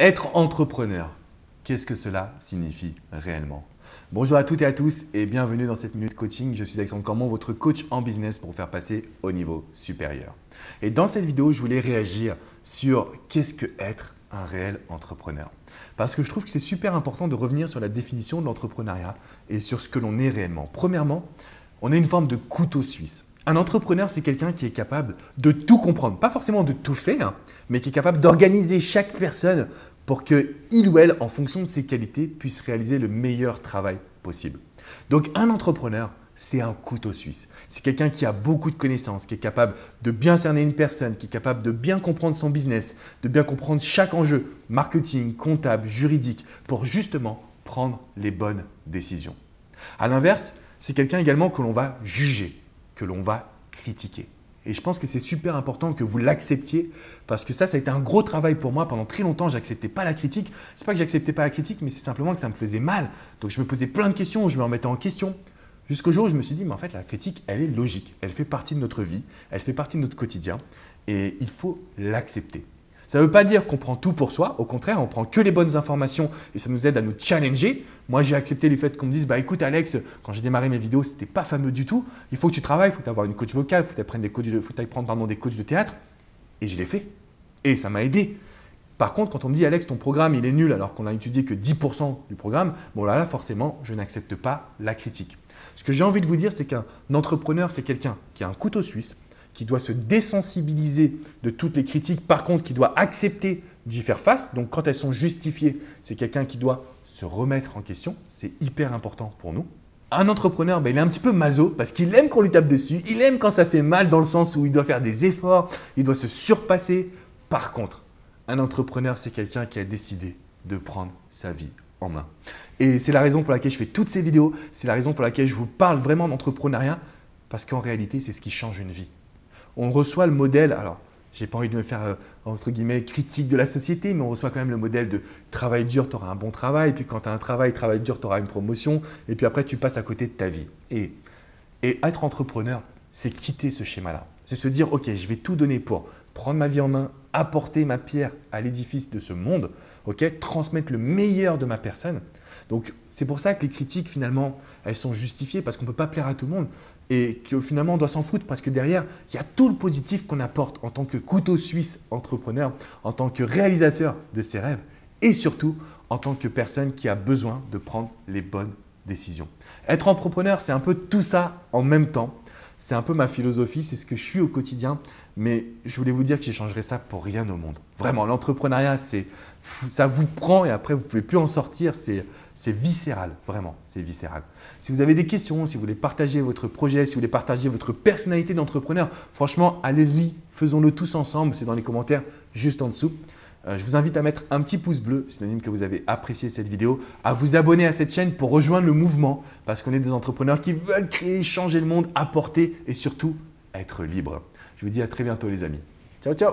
Être entrepreneur, qu'est-ce que cela signifie réellement Bonjour à toutes et à tous et bienvenue dans cette minute coaching. Je suis Alexandre Cormon, votre coach en business pour faire passer au niveau supérieur. Et dans cette vidéo, je voulais réagir sur qu'est-ce que être un réel entrepreneur. Parce que je trouve que c'est super important de revenir sur la définition de l'entrepreneuriat et sur ce que l'on est réellement. Premièrement, on est une forme de couteau suisse. Un entrepreneur, c'est quelqu'un qui est capable de tout comprendre, pas forcément de tout faire, mais qui est capable d'organiser chaque personne pour que il ou elle, en fonction de ses qualités, puisse réaliser le meilleur travail possible. Donc un entrepreneur, c'est un couteau suisse. C'est quelqu'un qui a beaucoup de connaissances, qui est capable de bien cerner une personne, qui est capable de bien comprendre son business, de bien comprendre chaque enjeu, marketing, comptable, juridique, pour justement prendre les bonnes décisions. À l'inverse, c'est quelqu'un également que l'on va juger, que l'on va critiquer. Et je pense que c'est super important que vous l'acceptiez parce que ça, ça a été un gros travail pour moi. Pendant très longtemps, j'acceptais pas la critique. C'est pas que j'acceptais pas la critique, mais c'est simplement que ça me faisait mal. Donc je me posais plein de questions, je me remettais en question. Jusqu'au jour où je me suis dit, mais en fait, la critique, elle est logique. Elle fait partie de notre vie, elle fait partie de notre quotidien et il faut l'accepter. Ça ne veut pas dire qu'on prend tout pour soi, au contraire, on prend que les bonnes informations et ça nous aide à nous challenger. Moi, j'ai accepté le fait qu'on me dise Bah écoute, Alex, quand j'ai démarré mes vidéos, ce n'était pas fameux du tout. Il faut que tu travailles, il faut avoir une coach vocale, il faut que tu de, faut prendre des coachs de théâtre. Et je l'ai fait. Et ça m'a aidé. Par contre, quand on me dit Alex, ton programme, il est nul alors qu'on n'a étudié que 10% du programme, bon là, là, forcément, je n'accepte pas la critique. Ce que j'ai envie de vous dire, c'est qu'un entrepreneur, c'est quelqu'un qui a un couteau suisse, qui doit se désensibiliser de toutes les critiques, par contre qui doit accepter d'y faire face. Donc quand elles sont justifiées, c'est quelqu'un qui doit se remettre en question. C'est hyper important pour nous. Un entrepreneur, ben, il est un petit peu maso parce qu'il aime qu'on lui tape dessus, il aime quand ça fait mal dans le sens où il doit faire des efforts, il doit se surpasser. Par contre, un entrepreneur, c'est quelqu'un qui a décidé de prendre sa vie en main. Et c'est la raison pour laquelle je fais toutes ces vidéos, c'est la raison pour laquelle je vous parle vraiment d'entrepreneuriat, parce qu'en réalité, c'est ce qui change une vie on reçoit le modèle, alors j'ai pas envie de me faire euh, entre guillemets critique de la société, mais on reçoit quand même le modèle de travail dur, tu auras un bon travail, puis quand tu as un travail, travail dur, tu auras une promotion, et puis après tu passes à côté de ta vie. et être entrepreneur, c'est quitter ce schéma-là. C'est se dire, ok, je vais tout donner pour prendre ma vie en main, apporter ma pierre à l'édifice de ce monde, ok, transmettre le meilleur de ma personne. Donc c'est pour ça que les critiques finalement, elles sont justifiées parce qu'on ne peut pas plaire à tout le monde et que finalement on doit s'en foutre parce que derrière, il y a tout le positif qu'on apporte en tant que couteau suisse entrepreneur, en tant que réalisateur de ses rêves et surtout en tant que personne qui a besoin de prendre les bonnes décisions. Être entrepreneur, c'est un peu tout ça en même temps. C'est un peu ma philosophie, c'est ce que je suis au quotidien, mais je voulais vous dire que j'échangerai ça pour rien au monde. Vraiment, l'entrepreneuriat, ça vous prend et après vous pouvez plus en sortir, c'est viscéral, vraiment, c'est viscéral. Si vous avez des questions, si vous voulez partager votre projet, si vous voulez partager votre personnalité d'entrepreneur, franchement, allez-y, faisons-le tous ensemble, c'est dans les commentaires juste en dessous. Euh, je vous invite à mettre un petit pouce bleu, synonyme que vous avez apprécié cette vidéo, à vous abonner à cette chaîne pour rejoindre le mouvement, parce qu'on est des entrepreneurs qui veulent créer, changer le monde, apporter et surtout être libres. Je vous dis à très bientôt les amis. Ciao ciao